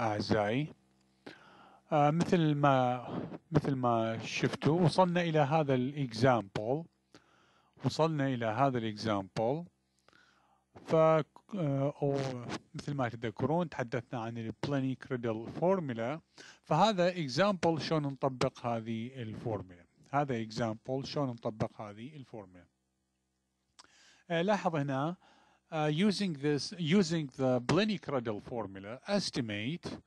أعزائي آه مثل ما مثل ما شفتوا وصلنا إلى هذا الإكزامبل وصلنا إلى هذا الإكزامبل ف آه، أو مثل ما تذكرون تحدثنا عن البلاني كريدل فورمولا فهذا إكزامبل شلون نطبق هذه الفورمولا هذا إكزامبل شلون نطبق هذه الفورمولا آه، لاحظ هنا Uh, using this using the Blenny-Cradle formula estimate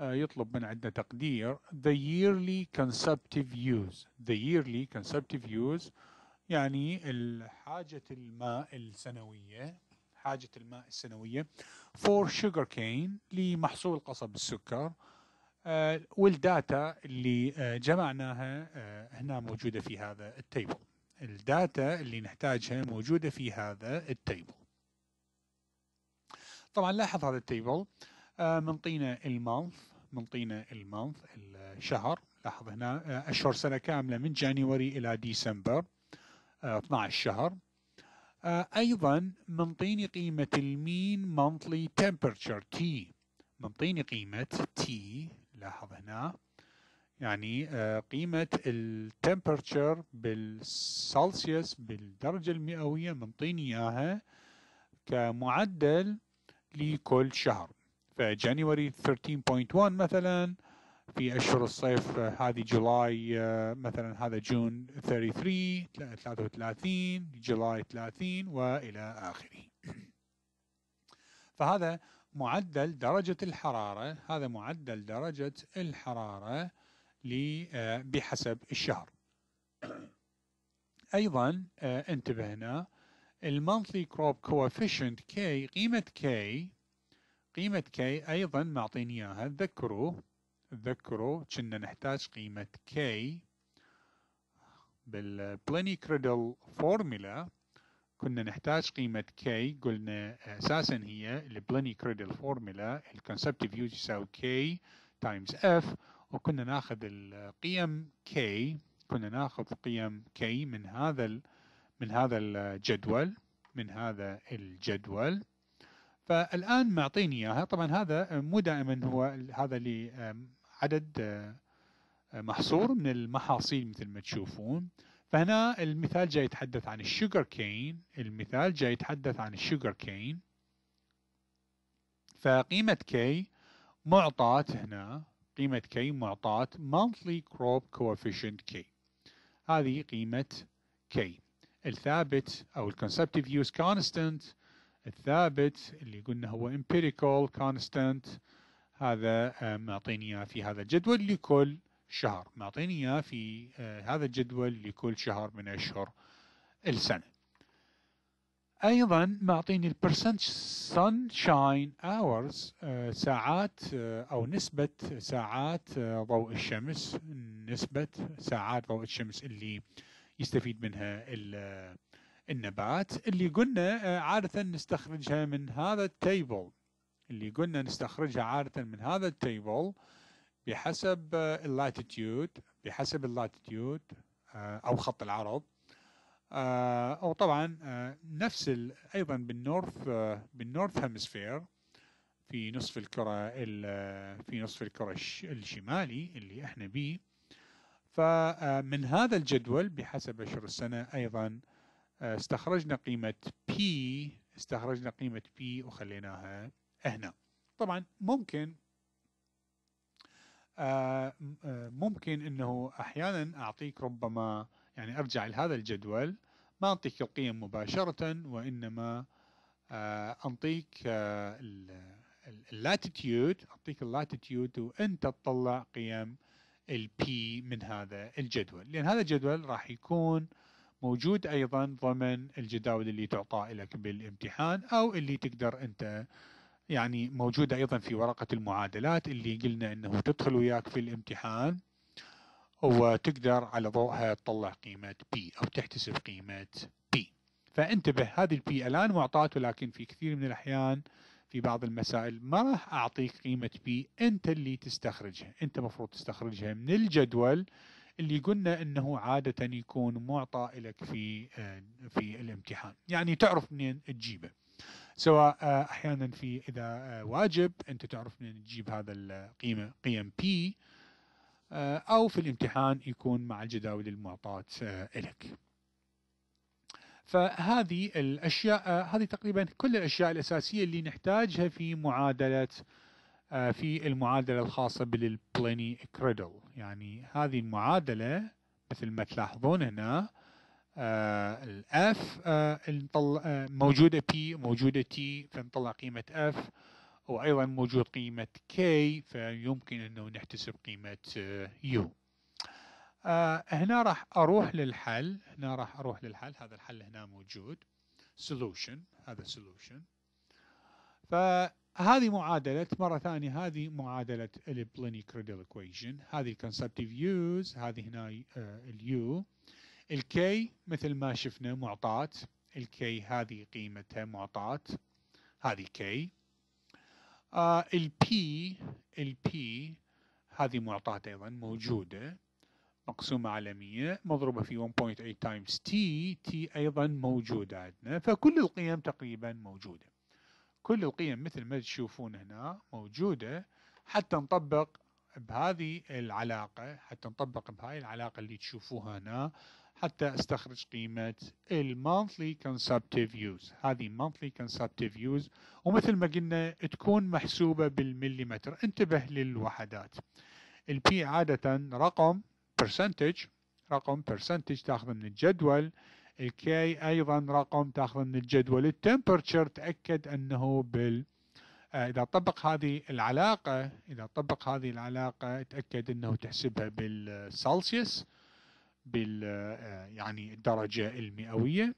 uh, يطلب من عندنا تقدير the yearly consumptive use the yearly consumptive use يعني حاجة الماء السنوية حاجة الماء السنوية for cane لمحصول قصب السكر uh, والداتا اللي uh, جمعناها uh, هنا موجودة في هذا التيبل الداتا اللي نحتاجها موجودة في هذا التيبل طبعا لاحظ هذا التيبل آه، منطينا المانث منطينا المانث الشهر لاحظ هنا أشهر آه، سنة كاملة من جانيوري إلى ديسمبر 12 آه، شهر أيضا منطيني قيمة المين مانثلي تمبرتشر تي منطيني قيمة تي لاحظ هنا يعني قيمة التمبرتشر بالسلسيوس بالدرجة المئوية منطيني إياها كمعدل لكل شهر فجانوري 13.1 مثلا في أشهر الصيف هذه جولاي مثلا هذا جون 33 33 جولاي 30 وإلى آخره فهذا معدل درجة الحرارة هذا معدل درجة الحرارة بحسب الشهر أيضا آه، انتبهنا المونثلي كروب كوفيشنت K قيمة K قيمة K أيضا معطين إياها تذكروا تذكروا كنا نحتاج قيمة K بالبليني كريدل فورمولا كنا نحتاج قيمة K قلنا أساسا هي البليني كريدل فورمولا الكونسبت فيو يساوي K تايمز F وكنا ناخذ القيم K كنا ناخذ قيم K من هذا الـ من هذا الجدول من هذا الجدول فالآن معطيني إياها طبعا هذا مو دائما هو هذا اللي عدد محصور من المحاصيل مثل ما تشوفون فهنا المثال جاي يتحدث عن الشوجر كين المثال جاي يتحدث عن الشوجر كين فقيمة كي معطات هنا قيمة كي معطات monthly crop coefficient كي هذه قيمة كي الثابت او الكونسبتيف يوز كونستنت الثابت اللي قلنا هو empirical constant هذا آه، معطيني اياه في هذا الجدول لكل شهر معطيني اياه في آه، هذا الجدول لكل شهر من اشهر السنه ايضا معطيني البرسنت sunshine hours آه، ساعات او نسبه ساعات ضوء الشمس نسبه ساعات ضوء الشمس اللي يستفيد منها النبات اللي قلنا آه، عادة نستخرجها من هذا التيبل اللي قلنا نستخرجها عادة من هذا التيبل بحسب اللاتيتيود آه، بحسب اللاتيتيود آه، أو خط العرض أو طبعا نفس أيضا بالنورث بالنورث هيمسفير في نصف الكرة في نصف الكرة الشمالي اللي احنا بيه فمن هذا الجدول بحسب أشهر السنة أيضا آه، استخرجنا قيمة P استخرجنا قيمة P وخليناها هنا طبعا ممكن آه، آه، ممكن أنه أحيانا أعطيك ربما يعني أرجع لهذا الجدول ما أعطيك القيم مباشرة وإنما أعطيك اللاتيتيود أعطيك اللاتيتيود وأنت تطلع قيم البي من هذا الجدول لأن هذا الجدول راح يكون موجود أيضا ضمن الجداول اللي تعطى لك بالامتحان أو اللي تقدر أنت يعني موجودة أيضا في ورقة المعادلات اللي قلنا أنه تدخل وياك في الامتحان وتقدر على ضوءها تطلع قيمة P أو تحتسب قيمة P فانتبه هذه البي الآن معطاة ولكن في كثير من الأحيان في بعض المسائل ما راح أعطيك قيمة بي أنت اللي تستخرجها أنت مفروض تستخرجها من الجدول اللي قلنا أنه عادة يكون معطى لك في آه، في الامتحان يعني تعرف منين تجيبه سواء آه، أحيانا في إذا آه، واجب أنت تعرف منين تجيب هذا القيمة قيم بي أو في الامتحان يكون مع الجداول المعطاة لك فهذه الأشياء آه، هذه تقريبا كل الأشياء الأساسية اللي نحتاجها في معادلة آه، في المعادلة الخاصة بالبليني كريدل يعني هذه المعادلة مثل ما تلاحظون هنا آه، الاف موجودة بي موجودة تي فنطلع قيمة اف وأيضا موجود قيمة كي فيمكن أنه نحتسب قيمة يو آه هنا راح اروح للحل هنا راح اروح للحل هذا الحل هنا موجود solution هذا solution فهذه معادلة مرة ثانية هذه معادلة البليني كريدل ايكويشن هذه الكونسبتيف يوز هذه هنا اليو آه، الكي مثل ما شفنا معطاة الكي هذه قيمتها معطاة هذه كي آه، البي البي هذه معطاة ايضا موجودة مقسومة على 100 مضروبة في 1.8 تايمز تي تي أيضا موجودة عندنا فكل القيم تقريبا موجودة كل القيم مثل ما تشوفون هنا موجودة حتى نطبق بهذه العلاقة حتى نطبق بهاي العلاقة اللي تشوفوها هنا حتى استخرج قيمة المونثلي كونسبتيف يوز هذه مونثلي كونسبتيف يوز ومثل ما قلنا تكون محسوبة بالمليمتر انتبه للوحدات البي عادة رقم percentage رقم percentage تاخذه من الجدول الكي ايضا رقم تاخذه من الجدول التمبرتشر تاكد انه بال آه، اذا طبق هذه العلاقه اذا طبق هذه العلاقه تاكد انه تحسبها بالسلسيوس بال آه، يعني الدرجه المئويه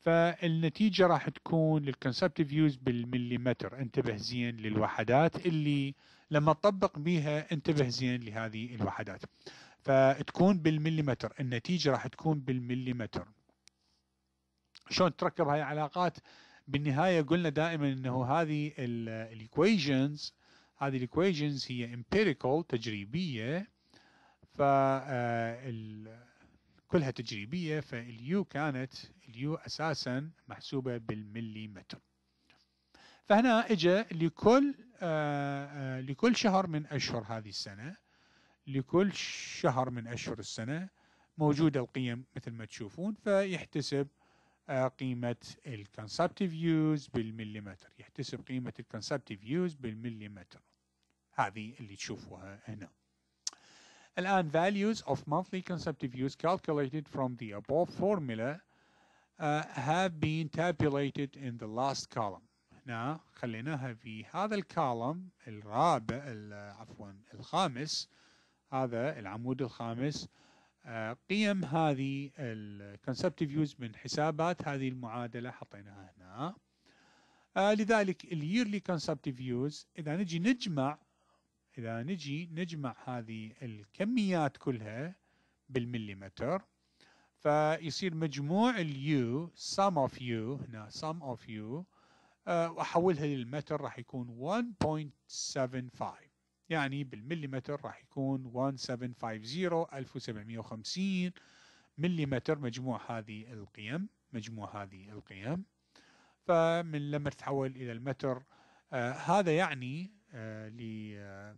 فالنتيجه راح تكون للكونسبتيف يوز بالمليمتر انتبه زين للوحدات اللي لما تطبق بيها انتبه زين لهذه الوحدات فتكون بالمليمتر النتيجة راح تكون بالمليمتر شلون تركب هاي العلاقات بالنهاية قلنا دائما انه هذه الايكويشنز هذه الايكويشنز هي امبيريكال تجريبية ف آه، كلها تجريبية فاليو كانت اليو اساسا محسوبة بالمليمتر فهنا اجى لكل آآ آه، آآ آه، لكل شهر من اشهر هذه السنه لكل شهر من أشهر السنة موجودة القيم مثل ما تشوفون فيحتسب آه، قيمة الكونسبتيف يوز بالمليمتر يحتسب قيمة الكونسبتيف يوز بالمليمتر هذه اللي تشوفوها هنا الآن values of monthly consumptive use calculated from the above formula uh, have been tabulated in the last column هنا خليناها في هذا الكالم الرابع عفوا الخامس هذا العمود الخامس آه، قيم هذه الكونسبت Views من حسابات هذه المعادله حطيناها هنا آه، لذلك اليرلي Conceptive Views اذا نجي نجمع اذا نجي نجمع هذه الكميات كلها بالمليمتر فيصير مجموع اليو sum of u هنا sum of u آه، واحولها للمتر راح يكون 1.75 يعني بالمليمتر راح يكون 1750 1750 مليمتر مجموع هذه القيم مجموع هذه القيم فمن لما تتحول إلى المتر آه هذا يعني آه ل آه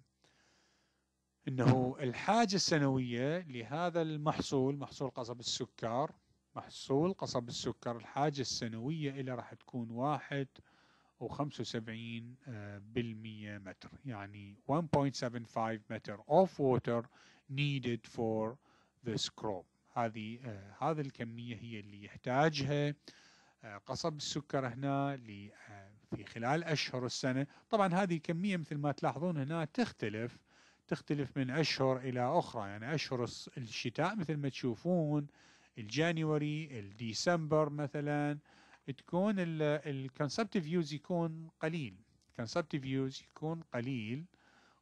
انه الحاجه السنويه لهذا المحصول محصول قصب السكر محصول قصب السكر الحاجه السنويه إلى راح تكون واحد آه، بالمية متر يعني 1.75 متر of water needed for this crop هذه آه هذه الكمية هي اللي يحتاجها آه قصب السكر هنا آه في خلال أشهر السنة طبعا هذه الكمية مثل ما تلاحظون هنا تختلف تختلف من أشهر إلى أخرى يعني أشهر الشتاء مثل ما تشوفون الجانوري الديسمبر مثلا تكون الكونسبت فيوز يكون قليل الكونسبت فيوز يكون قليل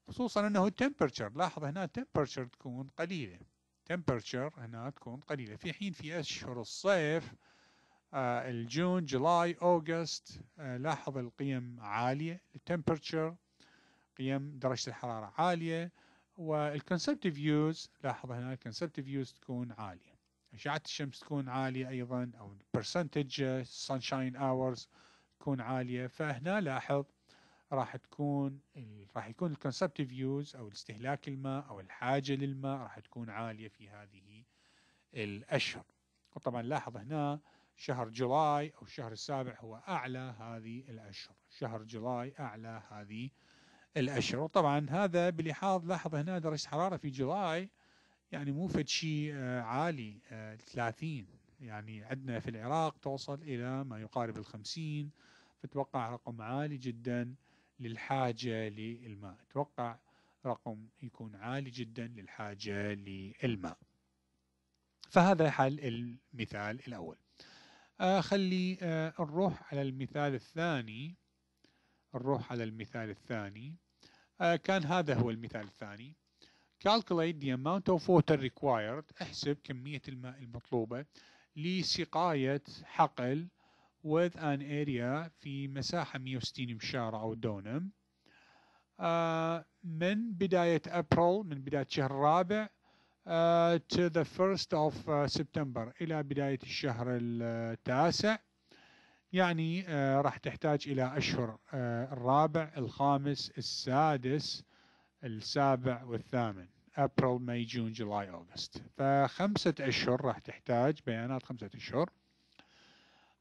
خصوصا انه التمبرتشر لاحظ هنا التمبرتشر تكون قليله تمبرتشر هنا تكون قليله في حين في اشهر الصيف الجون جولاي اوغست لاحظ القيم عاليه التمبرتشر قيم درجه الحراره عاليه والكونسبت فيوز لاحظ هنا الكونسبت فيوز تكون عاليه اشعه الشمس تكون عاليه ايضا او برسنتج سانشاين اورز تكون عاليه فهنا لاحظ راح تكون راح يكون الكونسبتيف يوز او استهلاك الماء او الحاجه للماء راح تكون عاليه في هذه الاشهر وطبعا لاحظ هنا شهر جولاي او الشهر السابع هو اعلى هذه الاشهر شهر جولاي اعلى هذه الاشهر وطبعا هذا بلحاظ لاحظ هنا درجه حراره في جولاي يعني مو فد شيء آه، عالي 30 آه، يعني عندنا في العراق توصل إلى ما يقارب الخمسين فتوقع رقم عالي جدا للحاجة للماء اتوقع رقم يكون عالي جدا للحاجة للماء فهذا حل المثال الأول آه، خلي نروح على المثال الثاني نروح على المثال الثاني كان هذا هو المثال الثاني Calculate the amount of water required احسب كمية الماء المطلوبة لسقاية حقل with an area في مساحة 160 مشارع أو دونم uh, من بداية أبريل من بداية شهر الرابع uh, to the first of uh, September إلى بداية الشهر التاسع يعني uh, راح تحتاج إلى أشهر uh, الرابع الخامس السادس السابع والثامن ابريل ماي جون جولاي اوغست فخمسة اشهر راح تحتاج بيانات خمسة اشهر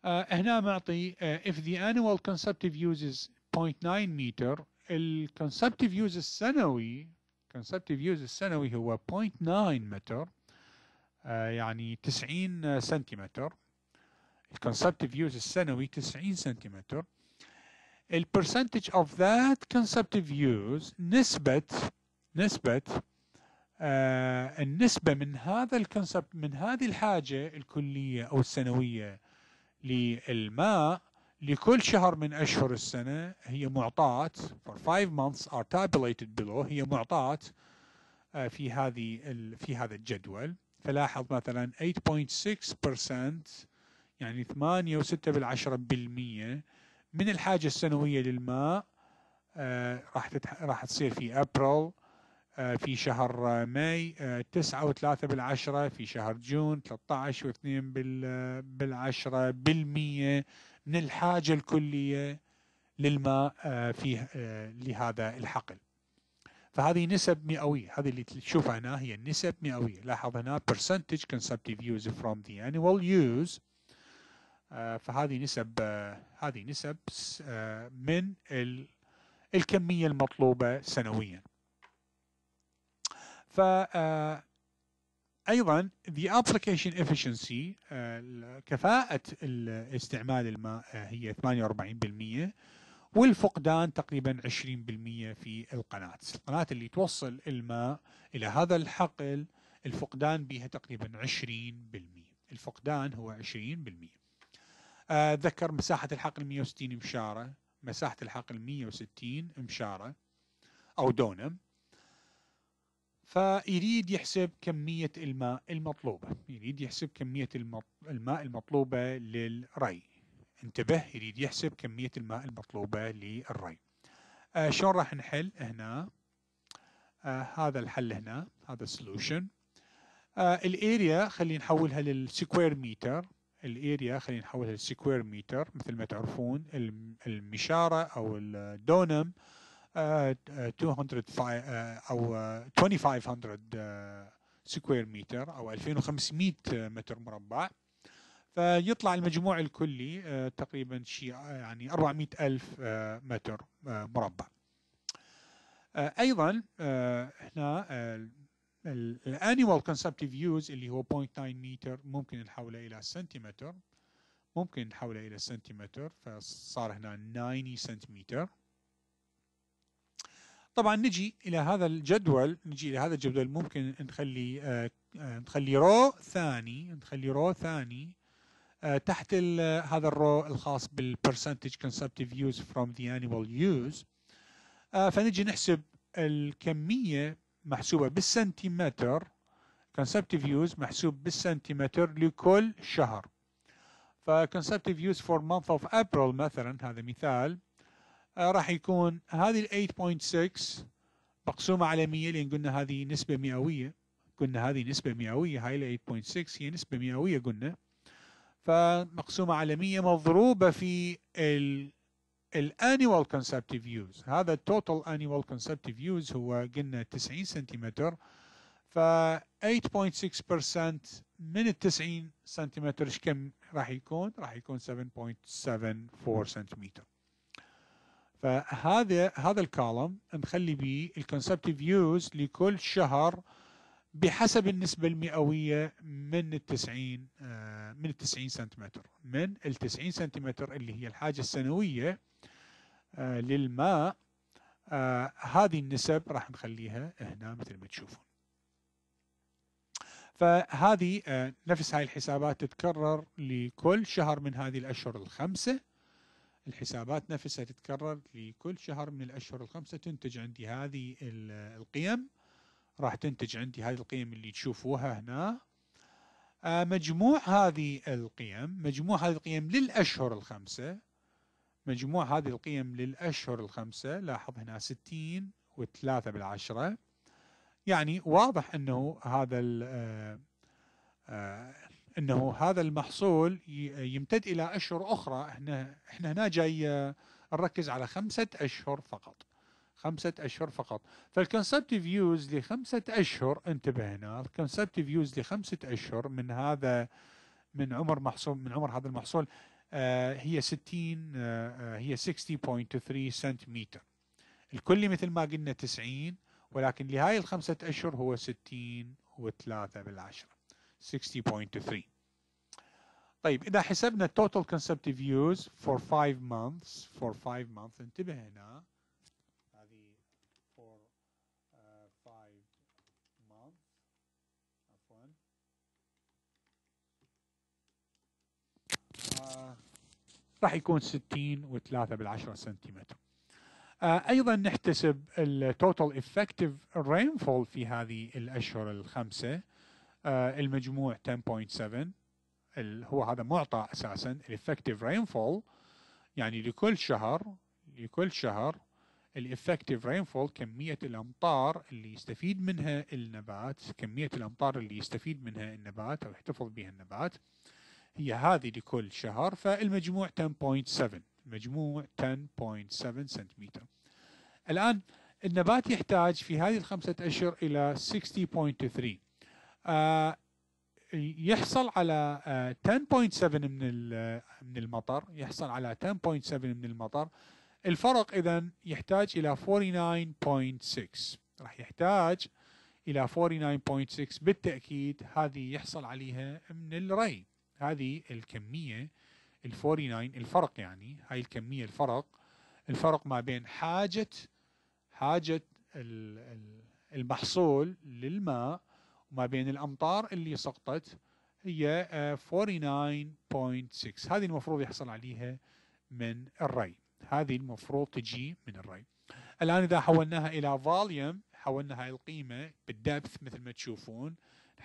آه هنا معطي آه if the annual consumptive is 0.9 متر consumptive use السنوي consumptive use السنوي هو 0.9 متر آه يعني 90 سنتيمتر consumptive use السنوي 90 سنتيمتر ال percentage of that conceptive use نسبة نسبة آه النسبة من هذا الكونسبت من هذه الحاجة الكلية أو السنوية للماء لكل شهر من أشهر السنة هي معطاة for five months are tabulated below هي معطاة آه في هذه في هذا الجدول فلاحظ مثلا 8.6% يعني 8.6% بالعشرة بالمية من الحاجة السنوية للماء آه، راح راح تصير في ابريل آه، في شهر آه، ماي تسعة وثلاثة بالعشرة في شهر جون ثلاثة عشر واثنين بالعشرة بالمية من الحاجة الكلية للماء في لهذا الحقل فهذه نسب مئوية هذه اللي تشوفها هنا هي النسب مئوية لاحظ هنا percentage consumptive use from the annual use آه، فهذه نسب آه، هذه نسب آه، من الكمية المطلوبة سنويا ف ايضا the application efficiency كفاءة استعمال الماء هي 48% والفقدان تقريبا 20% في القناة القناة اللي توصل الماء إلى هذا الحقل الفقدان بها تقريبا 20% الفقدان هو 20% آه، ذكر مساحة الحقل 160 مشارة مساحة الحقل 160 مشارة أو دونم فيريد يحسب كمية الماء المطلوبة يريد يحسب كمية الماء المطلوبة للري انتبه يريد يحسب كمية الماء المطلوبة للري آه شلون راح نحل هنا آه هذا الحل هنا هذا السولوشن آه الاريا خلينا نحولها للسكوير متر الاريا خلينا نحولها لسكوير متر مثل ما تعرفون المشاره او الدونم 200 آه، آه، آه، او 2500 سكوير متر او 2500 متر مربع فيطلع المجموع الكلي تقريبا شيء يعني 400 ألف متر مربع أيضا هنا الانيوال كونسبتيف يوز اللي هو 0.9 متر ممكن نحوله الى سنتيمتر ممكن نحوله الى سنتيمتر فصار هنا 90 سنتيمتر طبعا نجي الى هذا الجدول نجي الى هذا الجدول ممكن نخلي آه, آه، نخلي رو ثاني نخلي رو ثاني آه تحت هذا الرو الخاص بالبرسنتج كونسبتيف يوز فروم ذا annual يوز فنجي نحسب الكميه محسوبة بالسنتيمتر كونسبتيف يوز محسوب بالسنتيمتر لكل شهر فكونسبتيف يوز فور مانث اوف ابريل مثلا هذا مثال آه راح يكون هذه ال 8.6 مقسومة على 100 لأن قلنا هذه نسبة مئوية قلنا هذه نسبة مئوية هاي ال 8.6 هي نسبة مئوية قلنا فمقسومة على 100 مضروبة في ال الانيوال كونسبتيف يوز هذا التوتال انيوال كونسبتيف يوز هو قلنا 90 سنتيمتر ف 8.6% من ال 90 سنتيمتر ايش كم راح يكون؟ راح يكون 7.74 سنتيمتر. فهذا هذا الكولم نخلي بيه الكونسبتيف يوز لكل شهر بحسب النسبة المئوية من التسعين آه، من التسعين سنتيمتر من التسعين سنتيمتر اللي هي الحاجة السنوية آه، للماء آه، هذه النسب راح نخليها هنا مثل ما تشوفون فهذه نفس هاي الحسابات تتكرر لكل شهر من هذه الأشهر الخمسة الحسابات نفسها تتكرر لكل شهر من الأشهر الخمسة تنتج عندي هذه القيم راح تنتج عندي هذه القيم اللي تشوفوها هنا آه، مجموع هذه القيم مجموع هذه القيم للأشهر الخمسة مجموع هذه القيم للأشهر الخمسة لاحظ هنا ستين وثلاثة بالعشرة يعني واضح أنه هذا آه، آه، أنه هذا المحصول يمتد إلى أشهر أخرى احنا, احنا هنا جاي نركز على خمسة أشهر فقط خمسة أشهر فقط فالكونسبت فيوز لخمسة أشهر انتبهنا الكونسبت فيوز لخمسة أشهر من هذا من عمر محصول من عمر هذا المحصول آه، هي 60 آه، آه، هي 60.3 سنتيمتر الكلي مثل ما قلنا 90 ولكن لهاي الخمسة أشهر هو 60 و3 بالعشرة 60.3 طيب إذا حسبنا total conceptive use for 5 months for 5 months انتبه هنا راح يكون 60 و3 بالعشرة سنتيمتر آه، ايضا نحتسب التوتال افكتيف رينفول في هذه الاشهر الخمسه آه، المجموع 10.7 هو هذا معطى اساسا الافكتيف رينفول يعني لكل شهر لكل شهر الافكتيف رينفول كميه الامطار اللي يستفيد منها النبات كميه الامطار اللي يستفيد منها النبات او يحتفظ بها النبات هي هذه لكل شهر فالمجموع 10.7 مجموع 10.7 سنتيمتر الآن النبات يحتاج في هذه الخمسة أشهر إلى 60.3 آه يحصل على آه 10.7 من آه، من المطر يحصل على 10.7 من المطر الفرق إذا يحتاج إلى 49.6 راح يحتاج إلى 49.6 بالتأكيد هذه يحصل عليها من الري هذه الكمية ال 49 الفرق يعني هاي الكمية الفرق الفرق ما بين حاجة حاجة المحصول للماء وما بين الأمطار اللي سقطت هي 49.6 آه، هذه المفروض يحصل عليها من الري هذه المفروض تجي من الري الآن إذا حولناها إلى فوليوم حولناها القيمة بالدبث مثل ما تشوفون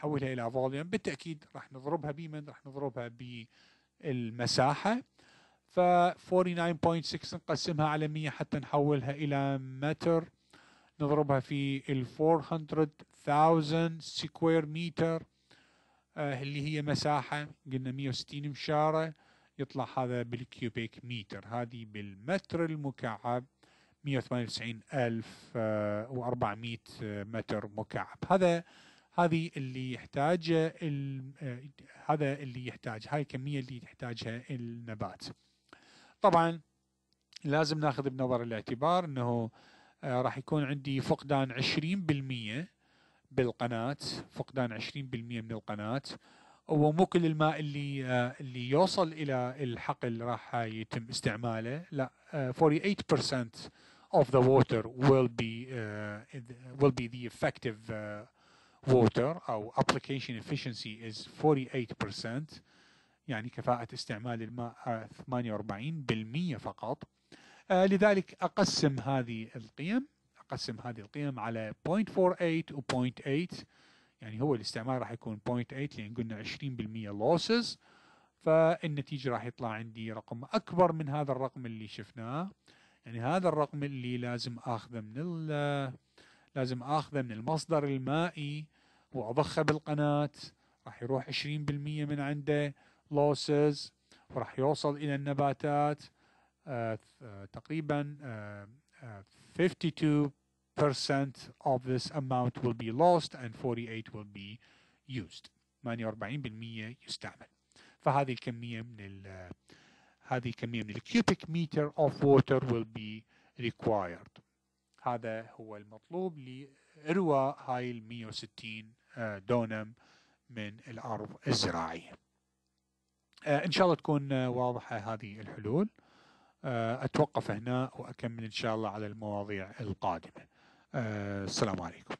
نحولها إلى فوليوم بالتأكيد راح نضربها بمن راح نضربها بالمساحة ف 49.6 نقسمها على 100 حتى نحولها إلى متر نضربها في ال 400,000 سكوير متر اللي هي مساحة قلنا 160 مشارة يطلع هذا بالكيوبيك متر هذه بالمتر المكعب 198400 ألف آه، آه، متر مكعب هذا هذه اللي يحتاج آه، هذا اللي يحتاج هاي الكمية اللي يحتاجها النبات طبعا لازم ناخذ بنظر الاعتبار انه آه، راح يكون عندي فقدان 20% بالقناة فقدان 20% من القناة ومو كل الماء اللي آه، اللي يوصل الى الحقل راح يتم استعماله لا 48% of the water will be will be the effective ووتر او application efficiency is 48% يعني كفاءة استعمال الماء 48% فقط آه لذلك اقسم هذه القيم اقسم هذه القيم على 0.48 و 0.8 يعني هو الاستعمال راح يكون 0.8 لان قلنا 20% losses فالنتيجة راح يطلع عندي رقم اكبر من هذا الرقم اللي شفناه يعني هذا الرقم اللي لازم اخذه من الـ لازم اخذه من المصدر المائي واضخه بالقناه راح يروح 20% من عنده لوسز وراح يوصل الى النباتات آه, آه، تقريبا آه 52% آه، of this amount will be lost and 48 will be used 48% يستعمل فهذه الكمية من ال آه، هذه كمية من الكيوبيك متر of water will be required هذا هو المطلوب لإروى هاي ال 160 آه، دونم من الأرض الزراعية آه، إن شاء الله تكون آه، واضحة هذه الحلول أتوقف هنا وأكمل إن شاء الله على المواضيع القادمة السلام عليكم